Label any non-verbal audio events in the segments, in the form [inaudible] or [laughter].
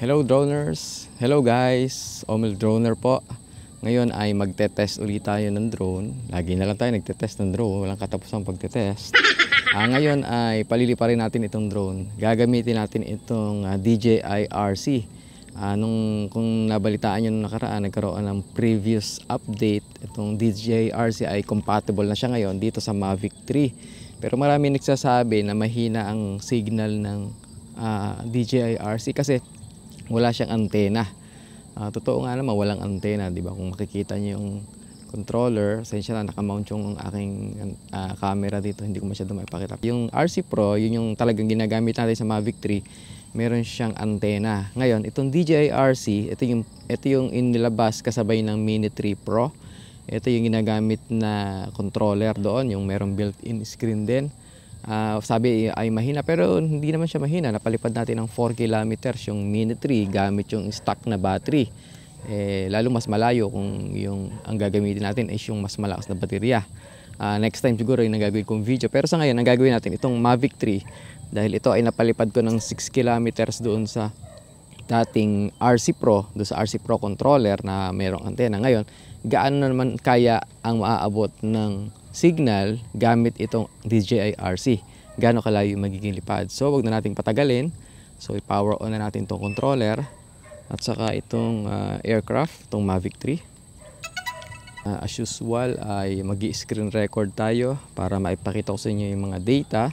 Hello droners! Hello guys! Omel Droner po. Ngayon ay magte-test ulit tayo ng drone. Lagi na lang tayo nagte-test ng drone. Walang katapos ang pagte-test. [laughs] Ah, ngayon ay palilipa natin itong drone. Gagamitin natin itong uh, ah, DJI RC. Ah, nung, kung nabalitaan nyo nung nakaraan, nagkaroon ng previous update. Itong DJI RC ay compatible na siya ngayon dito sa Mavic 3. Pero marami nagsasabi na mahina ang signal ng uh, ah, DJI RC kasi wala siyang antena. Uh, totoo nga naman, walang antena, di ba? Kung makikita niyo yung controller, sensya na nakamount yung aking uh, camera dito, hindi ko masyado maipakita. Yung RC Pro, yun yung talagang ginagamit natin sa Mavic 3, meron siyang antena. Ngayon, itong DJI RC, ito yung, ito yung inilabas kasabay ng Mini 3 Pro. Ito yung ginagamit na controller doon, yung merong built-in screen din. Uh, sabi ay mahina pero hindi naman siya mahina. Napalipad natin ng 4 kilometers yung Mini 3 gamit yung stock na battery. Eh, lalo mas malayo kung yung ang gagamitin natin ay yung mas malakas na baterya. Uh, next time siguro yung gagawin kong video. Pero sa ngayon, ang gagawin natin itong Mavic 3 dahil ito ay napalipad ko ng 6 kilometers doon sa dating RC Pro, doon sa RC Pro controller na mayroong antena. Ngayon, gaano naman kaya ang maaabot ng signal gamit itong DJI RC. Gano'ng kalayo yung magiging lipad. So, wag na nating patagalin. So, i-power on na natin itong controller at saka itong uh, aircraft, itong Mavic 3. Uh, ah, as usual ay mag screen record tayo para maipakita ko sa inyo yung mga data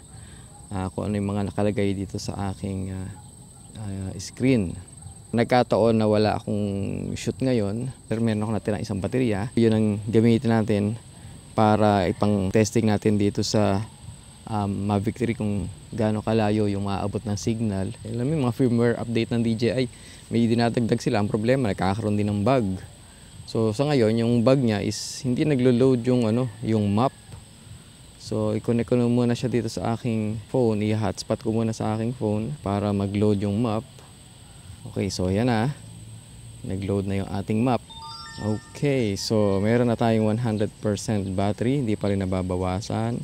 uh, kung ano yung mga nakalagay dito sa aking uh, uh, screen. Nagkataon na wala akong shoot ngayon pero meron ako natin ng isang baterya. Yun ang gamitin natin para ipang-testing natin dito sa um, ma-victory kung gaano kalayo yung maaabot ng signal. Alam mo yung mga firmware update ng DJI, may dinatagdag sila. Ang problema, nagkakaroon din ng bug. So sa ngayon, yung bug niya is hindi naglo-load yung, ano, yung map. So i-connect ko na muna siya dito sa aking phone. I-hotspot ko muna sa aking phone para mag-load yung map. Okay, so yan na. Nag-load na yung ating map. Okay, so meron na tayong 100% battery, hindi pa rin nababawasan.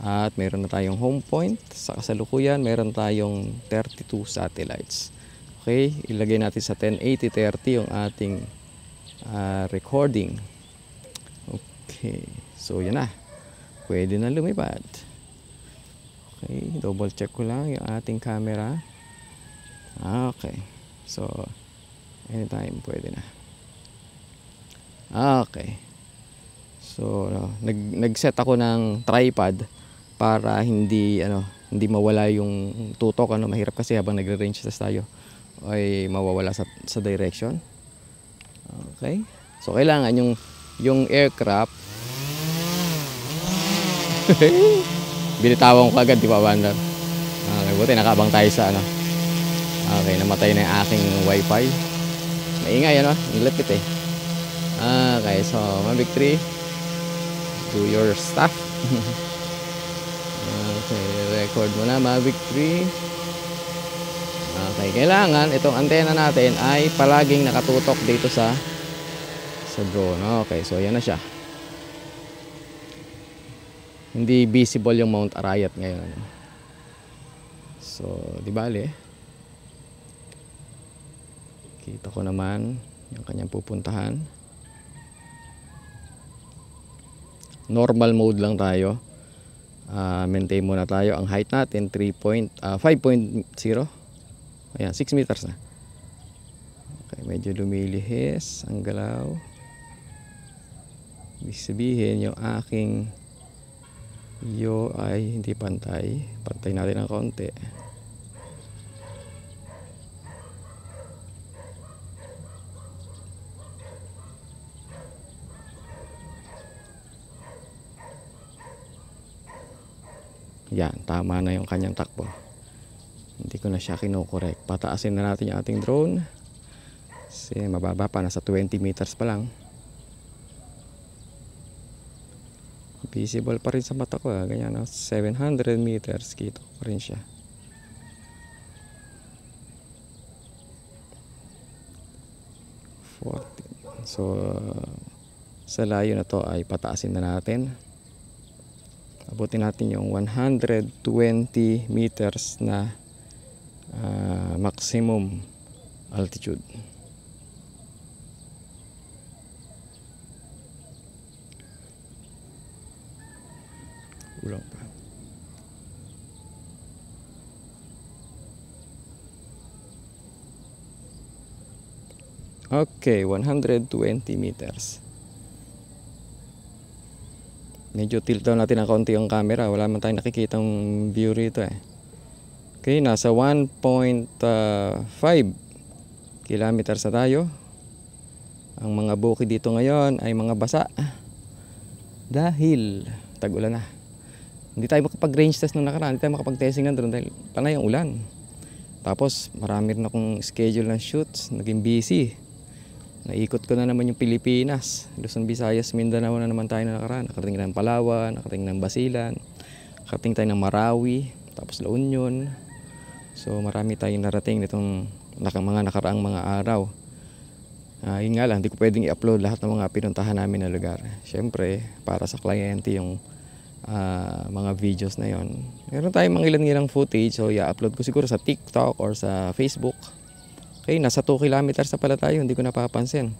At meron na tayong home point. Sa kasalukuyan, meron tayong 32 satellites. Okay, ilagay natin sa 1080-30 yung ating uh, recording. Okay, so yan na. Pwede na lumipad. Okay, double check ko lang yung ating camera. Okay, so anytime pwede na. Ah, okay. So, ano, nag nag-set ako ng tripod para hindi ano, hindi mawala yung tutok ano, mahirap kasi habang nagre-range test tayo ay mawawala sa sa direction. Okay? So kailangan yung yung aircraft [laughs] Binitawan ko agad, di ba, Wander? Okay, buti nakabang tayo sa ano. Okay, namatay na yung aking wifi. Maingay, ano? Ang lapit eh guys. So, Mavic victory. do your stuff. [laughs] okay, record mo na Mavic 3. Okay, kailangan itong antena natin ay palaging nakatutok dito sa sa drone. Okay, so yan na siya. Hindi visible yung Mount Arayat ngayon. So, di bale. Kita ko naman yung kanyang pupuntahan. normal mode lang tayo uh, maintain muna tayo ang height natin 3.5.0 uh, ah, ayan 6 meters na okay, medyo lumilihis ang galaw ibig sabihin yung aking yo ay hindi pantay pantay natin ng konti Yan, tama na yung kanyang takbo. Hindi ko na siya kinokorek. Pataasin na natin yung ating drone. Kasi mababa pa, nasa 20 meters pa lang. Visible pa rin sa mata ko. Ha? Ah. Ganyan, ah. no? 700 meters. Kito pa rin siya. So, sa layo na to ay pataasin na natin abutin natin yung 120 meters na uh, maximum altitude ulang pa okay 120 meters medyo tilt down natin ang konti yung camera wala man tayong nakikitang view rito eh okay nasa 1.5 ah, kilometers na tayo ang mga bukid dito ngayon ay mga basa dahil tag-ulan na hindi tayo makapag range test nung nakaraan hindi tayo makapag testing na dahil panay ang ulan tapos marami rin akong schedule ng shoots naging busy Naikot ko na naman yung Pilipinas. Luzon, Visayas, Mindanao na naman tayo na nakaraan. Nakarating ng Palawan, nakarating ng Basilan, nakarating tayo ng Marawi, tapos La Union. So marami tayong narating nitong mga nakaraang mga araw. Uh, yun nga lang, hindi ko pwedeng i-upload lahat ng mga pinuntahan namin na lugar. Siyempre, para sa kliyente yung uh, mga videos na yon. Meron tayong mga ilan-ilang footage, so i-upload ko siguro sa TikTok or sa Facebook. Okay, nasa 2 kilometers na pala tayo, hindi ko napapansin.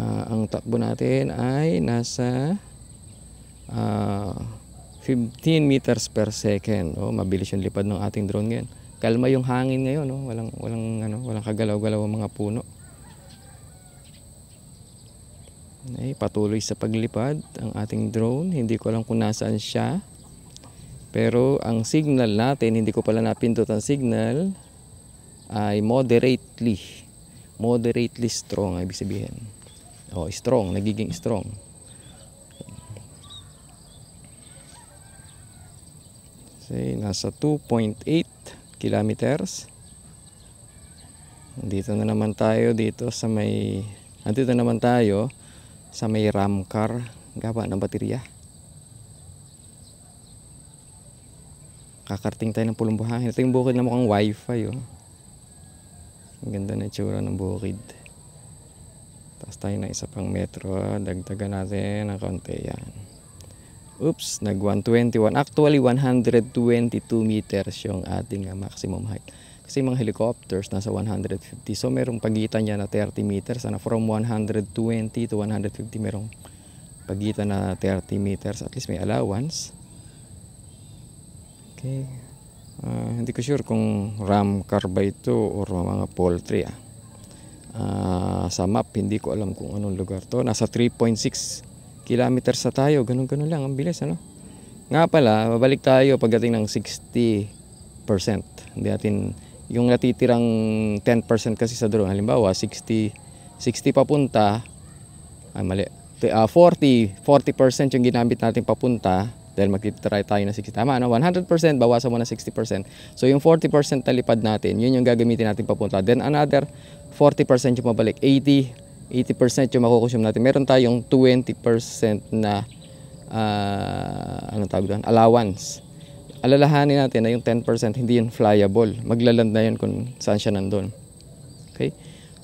Uh, ang takbo natin ay nasa uh, ah, 15 meters per second. Oh, mabilis yung lipad ng ating drone ngayon. Kalma yung hangin ngayon, no? Oh. Walang walang ano, walang kagalaw-galaw ang mga puno. Ay, patuloy sa paglipad ang ating drone. Hindi ko alam kung nasaan siya. Pero ang signal natin, hindi ko pala napindot ang signal ay moderately moderately strong ay ibig sabihin oh strong nagiging strong say nasa 2.8 kilometers dito na naman tayo dito sa may dito na naman tayo sa may ramcar gaba ng baterya kakarting tayo ng pulong buhahin ito yung bukod na mukhang wifi oh ang ganda na itsura ng bukid tapos tayo na isa pang metro dagdagan natin ng konti yan oops nag 121 actually 122 meters yung ating ah, maximum height kasi mga helicopters nasa 150 so merong pagitan niya na 30 meters ano, from 120 to 150 merong pagitan na 30 meters at least may allowance okay Uh, hindi ko sure kung ram carba ito or mga poultry ah. Uh, sa map hindi ko alam kung anong lugar to nasa 3.6 kilometers sa tayo ganun ganun lang ang bilis ano nga pala babalik tayo pagdating ng 60% hindi natin yung natitirang 10% kasi sa drone halimbawa 60 60 papunta ay mali uh, 40 40% yung ginamit natin papunta dahil magtitry tayo na 60. Tama, ano? 100%, bawasan mo na 60%. So, yung 40% talipad natin, yun yung gagamitin natin papunta. Then, another 40% yung mabalik. 80, 80% yung makukonsume natin. Meron tayong 20% na uh, ano tawag doon? Allowance. Alalahanin natin na yung 10% hindi yun flyable. Maglaland na yun kung saan siya nandun. Okay?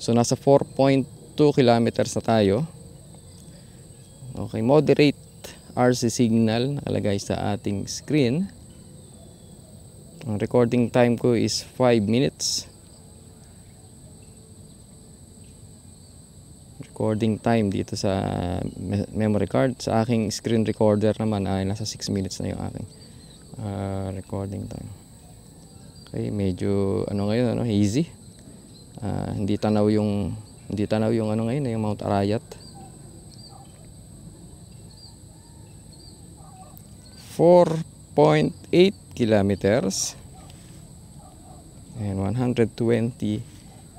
So, nasa 4.2 kilometers na tayo. Okay, moderate RC signal nakalagay sa ating screen. Ang recording time ko is 5 minutes. Recording time dito sa memory card. Sa aking screen recorder naman ay nasa 6 minutes na yung aking uh, recording time. Okay, medyo ano ngayon, ano, easy. Uh, ah, hindi tanaw yung hindi tanaw yung ano ngayon, yung Mount Arayat. 4.8 kilometers and 120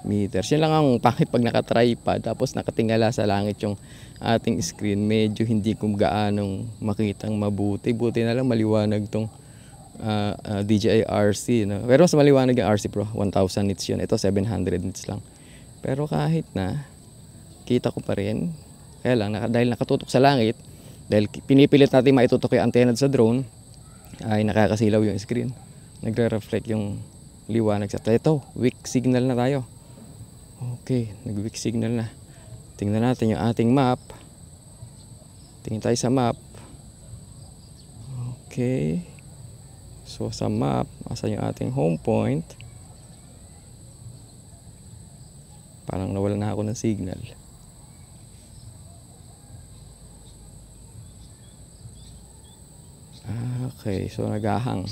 meters. Yan lang ang pangit pag nakatripod tapos nakatingala sa langit yung ating screen. Medyo hindi kung gaanong makitang mabuti. Buti na lang maliwanag tong uh, ah, uh, ah, DJI RC. No? Pero mas maliwanag yung RC Pro. 1,000 nits yun. Ito 700 nits lang. Pero kahit na, kita ko pa rin. Kaya lang, naka, dahil nakatutok sa langit, dahil pinipilit natin maitutok yung antenna sa drone, ay nakakasilaw yung screen. Nagre-reflect yung liwanag sa ito. Weak signal na tayo. Okay, nag-weak signal na. Tingnan natin yung ating map. Tingin tayo sa map. Okay. So sa map, asan yung ating home point? Parang nawala na ako ng signal. Okay, so nagahang.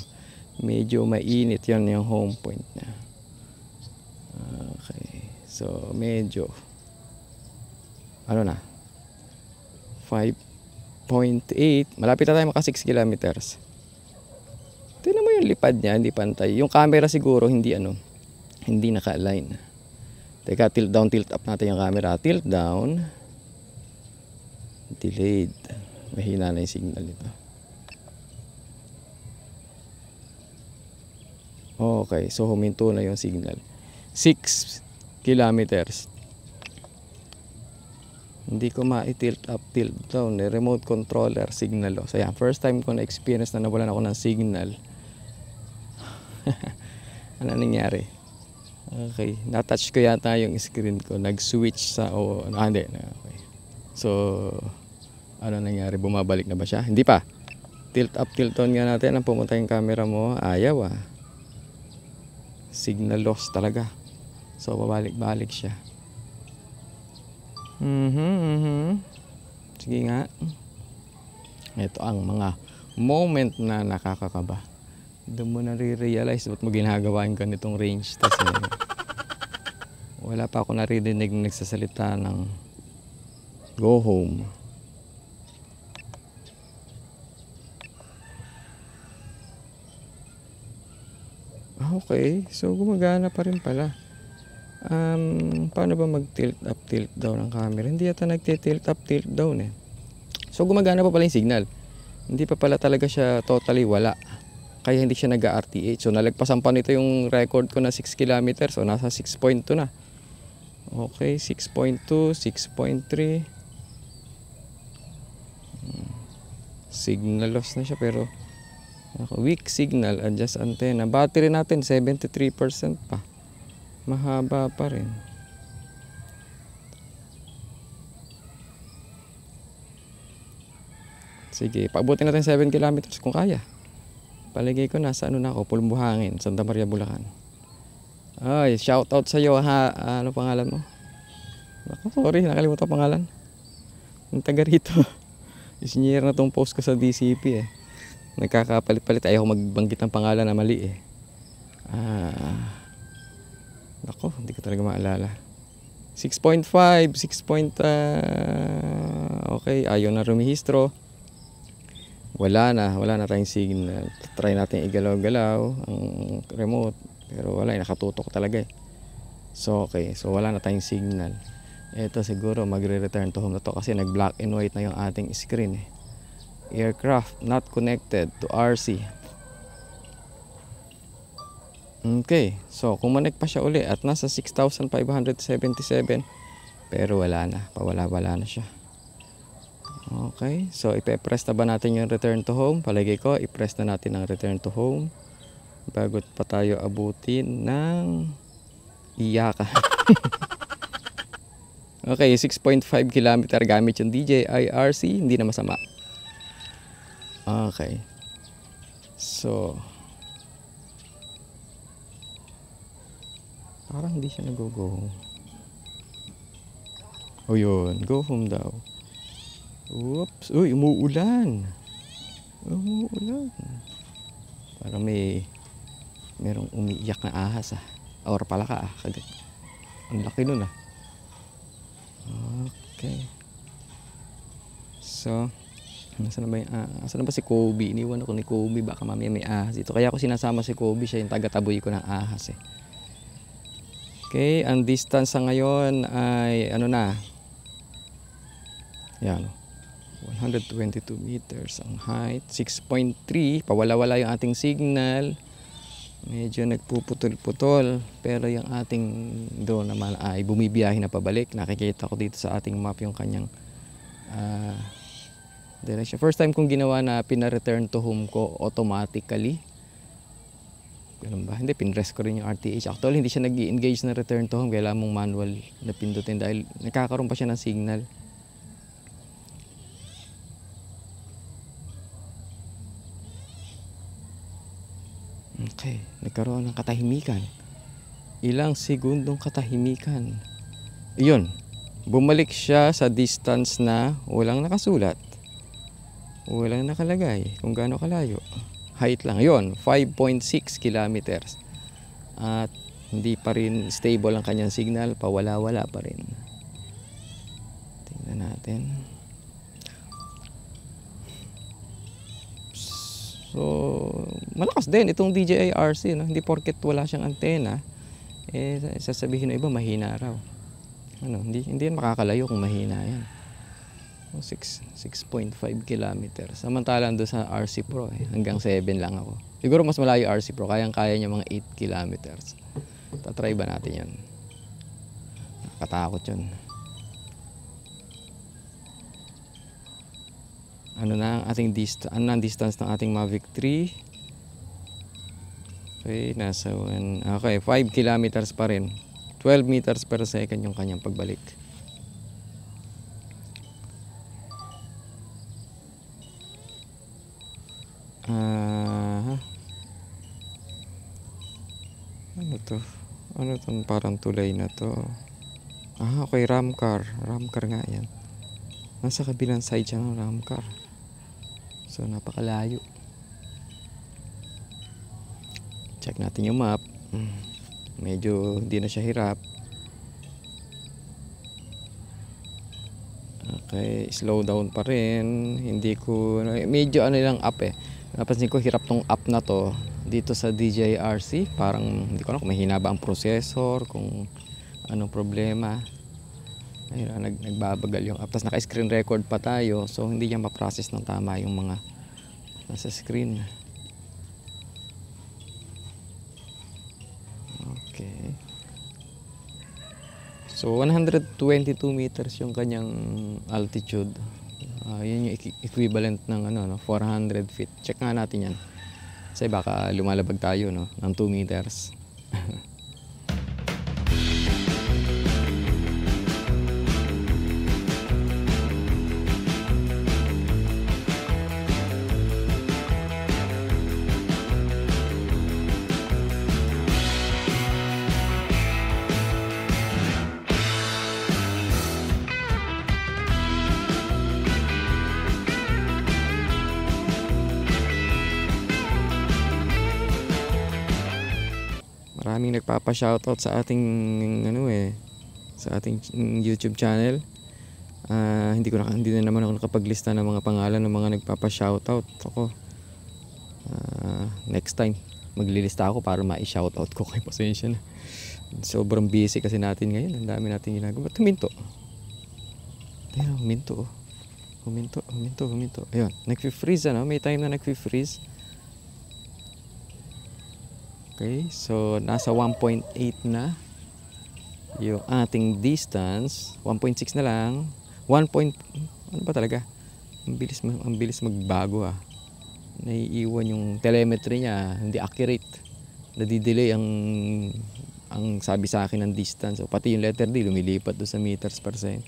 Medyo mainit yon yung home point niya. Okay, so medyo ano na 5.8 malapit na tayo maka 6 kilometers tignan mo yung lipad niya hindi pantay yung camera siguro hindi ano hindi naka-align teka tilt down tilt up natin yung camera tilt down delayed mahina na yung signal nito Oh, okay, so huminto na yung signal. 6 kilometers. Hindi ko ma-tilt up, tilt down. Eh. Remote controller signal. Oh. So yan, first time ko na-experience na nawalan ako ng signal. [laughs] ano nangyari? Okay, na-touch ko yata yung screen ko. Nag-switch sa, o, oh, ah, hindi. Okay. So, ano nangyari? Bumabalik na ba siya? Hindi pa. Tilt up, tilt down nga natin. Ang pumunta yung camera mo, ayaw ah signal loss talaga. So, babalik-balik siya. Mhm, mhm. Sige nga. Ito ang mga moment na nakakakaba. Doon mo nare-realize ba't mo ginagawa yung ganitong range. Tapos, eh, wala pa ako naririnig nagsasalita ng go home. Okay, so gumagana pa rin pala. Um, paano ba mag-tilt up, tilt down ang camera? Hindi yata nag-tilt up, tilt down eh. So gumagana pa pala yung signal. Hindi pa pala talaga siya totally wala. Kaya hindi siya nag-RTH. So nalagpasan pa nito yung record ko na 6 kilometers. So nasa 6.2 na. Okay, 6.2, 6.3. Hmm. Signal loss na siya pero Weak signal, adjust antenna. Battery natin, 73% pa. Mahaba pa rin. Sige, paabutin natin 7 kilometers kung kaya. Paligay ko nasa ano na ako, Pulumbuhangin, Santa Maria, Bulacan. Ay, shout out sa iyo ha. Ah, ah, ano pangalan mo? Ako, sorry, nakalimutan pangalan. Ang taga rito. [laughs] Engineer na tong post ko sa DCP eh nagkakapalit-palit ayaw magbanggit ng pangalan na mali eh ah, ako hindi ko talaga maalala 6.5 6. Uh, okay ayaw na rumihistro wala na wala na tayong signal try natin igalaw-galaw ang remote pero wala eh, nakatutok talaga eh so okay so wala na tayong signal ito siguro magre-return to home na to kasi nag black and white na yung ating screen eh aircraft not connected to RC okay so kumanek pa siya uli at nasa 6,577 pero wala na pawala wala na siya okay so ipe-press na ba natin yung return to home palagi ko i-press na natin ang return to home bago pa tayo abutin ng iyaka [laughs] Okay, 6.5 km gamit yung DJI RC, hindi na masama. Ah, okay. So, parang hindi siya nag-go home. O oh, yun, go home daw. Oops, uy, umuulan. Umuulan. Para may merong umiiyak na ahas ah. Or palaka ah, kagat. Ang laki nun ah. Okay. So, Nasaan ba, yung, ah, saan ba si Kobe? Iniwan ako ni Kobe. Baka mamaya may ahas dito. Kaya ako sinasama si Kobe. Siya yung taga-taboy ko ng ahas eh. Okay, ang distance sa ngayon ay ano na? Yan. 122 meters ang height. 6.3. Pawala-wala yung ating signal. Medyo nagpuputol-putol. Pero yung ating drone naman ay bumibiyahe na pabalik. Nakikita ko dito sa ating map yung kanyang Direct siya. First time kong ginawa na pina-return to home ko automatically. Ganun ba? Hindi, pinress ko rin yung RTH. Actually, hindi siya nag engage na return to home. Kailangan mong manual na pindutin dahil nakakaroon pa siya ng signal. Okay, nagkaroon ng katahimikan. Ilang segundong katahimikan. Iyon, bumalik siya sa distance na walang nakasulat walang nakalagay kung gaano kalayo height lang yon 5.6 kilometers at hindi pa rin stable ang kanyang signal pawala-wala pa rin tingnan natin so malakas din itong DJI RC no? hindi porket wala siyang antena eh sasabihin ng iba mahina raw ano hindi hindi yan makakalayo kung mahina yan 6.5 kilometers. Samantalang doon sa RC Pro, eh, hanggang 7 lang ako. Siguro mas malayo RC Pro, kayang-kaya niya mga 8 kilometers. Tatry ba natin yun? Nakatakot yun. Ano na ang ating distance, ano ang distance ng ating Mavic 3? Okay, nasa 1, okay, 5 kilometers pa rin. 12 meters per second yung kanyang pagbalik. Ano tong parang tulay na to? Ah, okay, ramcar. Ramcar nga yan. Nasa kabilang side siya ng ramcar. So, napakalayo. Check natin yung map. Hmm. Medyo hindi na siya hirap. Okay, slow down pa rin. Hindi ko, medyo ano lang up eh. Napansin ko hirap tong up na to dito sa DJRC parang hindi ko na kung mahina ba ang processor kung anong problema ayun ah, nag, nagbabagal yung app tapos naka screen record pa tayo so hindi niya ma-process ng tama yung mga nasa screen okay so 122 meters yung kanyang altitude uh, yun yung equivalent ng ano, no, 400 feet check nga natin yan kasi baka lumalabag tayo no, ng 2 meters. [laughs] maraming nagpapa-shoutout sa ating ano eh sa ating YouTube channel. Uh, hindi ko na hindi na naman ako nakapaglista ng mga pangalan ng mga nagpapa-shoutout ako. Uh, next time maglilista ako para ma-shoutout ko kay pasensya na. Sobrang busy kasi natin ngayon. Ang dami nating ginagawa. Tuminto. Tayo, Ayun, oh. huminto. Huminto, huminto, huminto. Ayun, nagfi-freeze ano. May time na nagfi-freeze. Okay, so nasa 1.8 na yung ating distance. 1.6 na lang. 1. Point, ano ba talaga? Ang bilis, ang bilis magbago ah. Naiiwan yung telemetry niya, hindi accurate. Nadidelay ang ang sabi sa akin ng distance o pati yung letter D lumilipat do sa meters per second.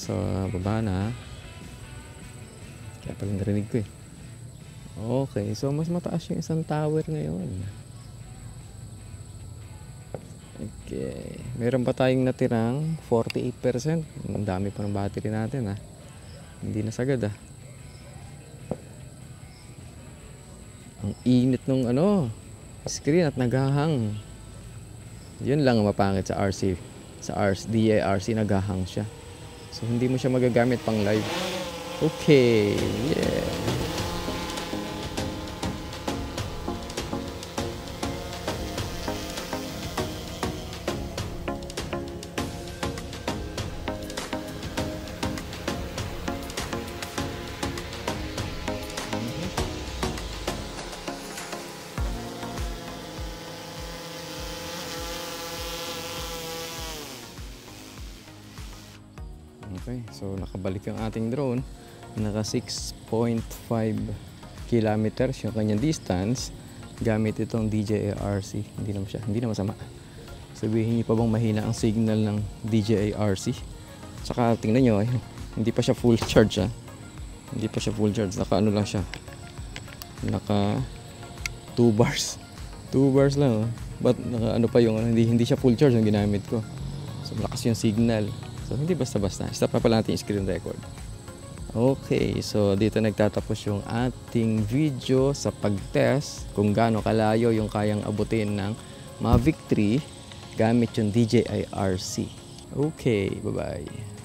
sa baba na. Kaya pala narinig ko eh. Okay, so mas mataas yung isang tower ngayon. Okay, meron pa tayong natirang 48%. Ang dami pa ng battery natin ha. Ah. Hindi na sagad ha. Ah. Ang init nung ano, screen at naghahang. Yun lang ang mapangit sa RC. Sa RC, DARC naghahang siya. So, hindi mo siya magagamit pang live. Okay, yeah. Okay, so nakabalik yung ating drone. Naka 6.5 kilometers yung kanyang distance gamit itong DJI RC. Hindi naman siya, hindi naman sama. Sabihin niyo pa bang mahina ang signal ng DJI RC? Tsaka tingnan niyo, ay, hindi pa siya full charge ha. Ah. Hindi pa siya full charge, naka ano lang siya. Naka 2 bars. 2 bars lang. Oh. But naka ano pa yung ano, hindi hindi siya full charge ang ginamit ko. So malakas yung signal. So, hindi basta-basta. Stop na pala natin yung screen record. Okay, so dito nagtatapos yung ating video sa pag-test kung gaano kalayo yung kayang abutin ng Mavic 3 gamit yung DJI RC. Okay, bye-bye.